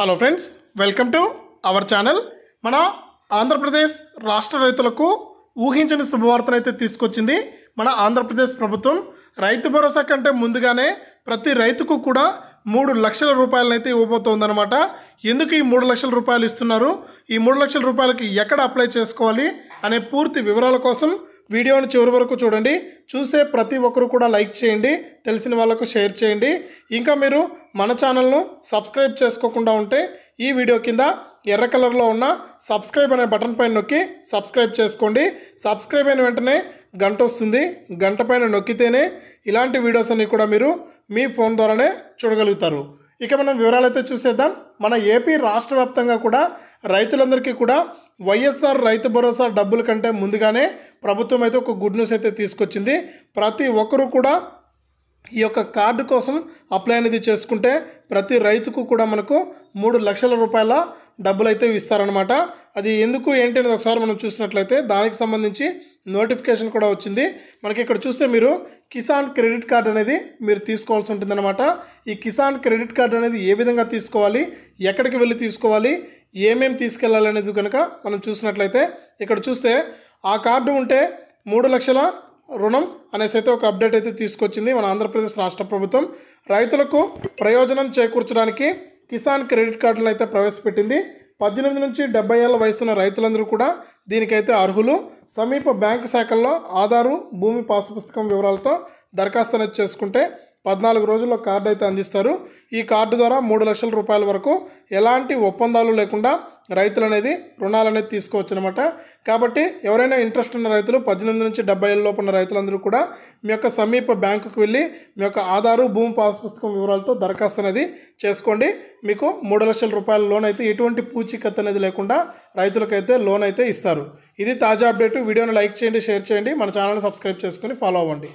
hello friends welcome to our channel మన ఆంధ్రప్రదేశ్ రాష్ట్ర రైతులకు ఊహించని శుభవార్తను అయితే తీసుకొచ్చింది మన ఆంధ్రప్రదేశ్ ప్రభుత్వం రైతు భరోసా కంటే ముందుగానే ప్రతి రైతుకు కూడా మూడు లక్షల రూపాయలనైతే ఇవ్వబోతోందనమాట ఎందుకు ఈ మూడు లక్షల రూపాయలు ఇస్తున్నారు ఈ మూడు లక్షల రూపాయలకి ఎక్కడ అప్లై చేసుకోవాలి అనే పూర్తి వివరాల కోసం వీడియోను చివరి వరకు చూడండి చూసే ప్రతి ఒక్కరు కూడా లైక్ చేయండి తెలిసిన వాళ్ళకు షేర్ చేయండి ఇంకా మీరు మన ఛానల్ను సబ్స్క్రైబ్ చేసుకోకుండా ఉంటే ఈ వీడియో కింద ఎర్ర కలర్లో ఉన్న సబ్స్క్రైబ్ అనే బటన్ పైన నొక్కి సబ్స్క్రైబ్ చేసుకోండి సబ్స్క్రైబ్ అయిన వెంటనే గంట వస్తుంది గంట పైన నొక్కితేనే ఇలాంటి వీడియోస్ అన్నీ కూడా మీరు మీ ఫోన్ ద్వారానే చూడగలుగుతారు ఇక మనం వివరాలైతే చూసేద్దాం మన ఏపీ రాష్ట్ర కూడా రైతులందరికీ కూడా వైఎస్ఆర్ రైతు భరోసా డబ్బుల కంటే ముందుగానే ప్రభుత్వం అయితే ఒక గుడ్ న్యూస్ అయితే తీసుకొచ్చింది ప్రతి ఒక్కరూ కూడా ఈ యొక్క కార్డు కోసం అప్లై అనేది చేసుకుంటే ప్రతి రైతుకు కూడా మనకు మూడు లక్షల రూపాయల డబ్బులు అయితే ఇస్తారనమాట అది ఎందుకు ఏంటి అనేది ఒకసారి మనం చూసినట్లయితే దానికి సంబంధించి నోటిఫికేషన్ కూడా వచ్చింది మనకి ఇక్కడ చూస్తే మీరు కిసాన్ క్రెడిట్ కార్డు అనేది మీరు తీసుకోవాల్సి ఉంటుందన్నమాట ఈ కిసాన్ క్రెడిట్ కార్డు అనేది ఏ విధంగా తీసుకోవాలి ఎక్కడికి వెళ్ళి తీసుకోవాలి ఏమేమి తీసుకెళ్లాలనేది కనుక మనం చూసినట్లయితే ఇక్కడ చూస్తే ఆ కార్డు ఉంటే మూడు లక్షల రుణం అనేసి అయితే ఒక అప్డేట్ అయితే తీసుకొచ్చింది మన ఆంధ్రప్రదేశ్ రాష్ట్ర ప్రభుత్వం రైతులకు ప్రయోజనం చేకూర్చడానికి కిసాన్ క్రెడిట్ కార్డులను అయితే ప్రవేశపెట్టింది పద్దెనిమిది నుంచి డెబ్బై ఏళ్ళ వయసున్న రైతులందరూ కూడా దీనికైతే అర్హులు సమీప బ్యాంకు శాఖల్లో ఆధారు భూమి పాస్ పుస్తకం వివరాలతో దరఖాస్తు అనేది చేసుకుంటే పద్నాలుగు రోజుల్లో కార్డు అయితే అందిస్తారు ఈ కార్డు ద్వారా మూడు లక్షల రూపాయల వరకు ఎలాంటి ఒప్పందాలు లేకుండా రైతులు అనేది రుణాలు అనేది తీసుకోవచ్చు అనమాట కాబట్టి ఎవరైనా ఇంట్రెస్ట్ ఉన్న రైతులు పద్దెనిమిది నుంచి డెబ్బై ఏళ్ళ లోపు ఉన్న రైతులందరూ కూడా మీ యొక్క సమీప బ్యాంకుకు వెళ్ళి మీ యొక్క ఆధారు భూమి పాస్ పుస్తకం వివరాలతో దరఖాస్తు అనేది చేసుకోండి మీకు మూడు లక్షల రూపాయల లోన్ అయితే ఎటువంటి పూచీకత్తు అనేది లేకుండా రైతులకైతే లోన్ అయితే ఇస్తారు ఇది తాజా అప్డేట్ వీడియోని లైక్ చేయండి షేర్ చేయండి మన ఛానల్ని సబ్స్క్రైబ్ చేసుకుని ఫాలో అవ్వండి